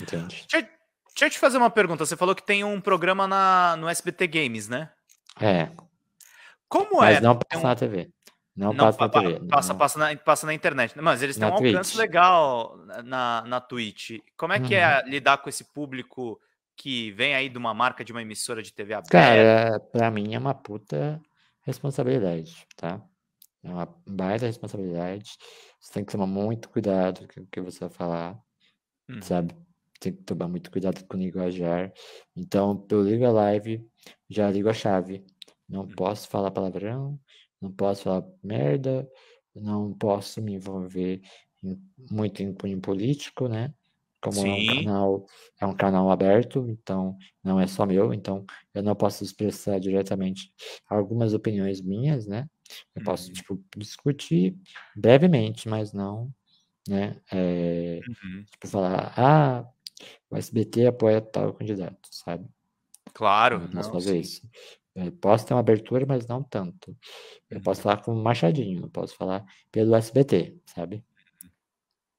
Entendi. Deixa, deixa eu te fazer uma pergunta. Você falou que tem um programa na, no SBT Games, né? É. Como Mas é? Mas não passa um... na TV. Não, não passa na TV. Passa, não. Passa, na, passa na internet. Mas eles na têm um Twitch. alcance legal na, na Twitch. Como é que é uhum. é lidar com esse público que vem aí de uma marca, de uma emissora de TV aberta? Cara, pra mim é uma puta responsabilidade, tá? É uma baita responsabilidade. Você tem que tomar muito cuidado com o que você vai falar, uhum. sabe? tenho que tomar muito cuidado com linguajar. Então, eu ligo a live, já ligo a chave. Não hum. posso falar palavrão, não posso falar merda, não posso me envolver em, muito em punho político, né? Como é um canal, é um canal aberto, então não é só meu, então eu não posso expressar diretamente algumas opiniões minhas, né? Eu uhum. posso tipo discutir brevemente, mas não, né? É, uhum. Tipo falar, ah, o SBT apoia tal candidato, sabe? Claro. Nós não, não fazer isso. Eu posso ter uma abertura, mas não tanto. Eu uhum. posso falar com o Machadinho, não posso falar pelo SBT, sabe?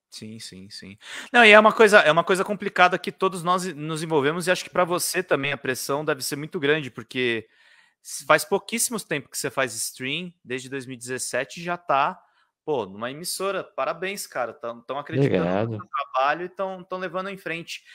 Sim, sim, sim. Não, e é uma coisa, é uma coisa complicada que todos nós nos envolvemos e acho que para você também a pressão deve ser muito grande, porque faz pouquíssimo tempo que você faz stream, desde 2017 já está pô, numa emissora, parabéns, cara. Estão acreditando Obrigado. no trabalho e estão levando em frente.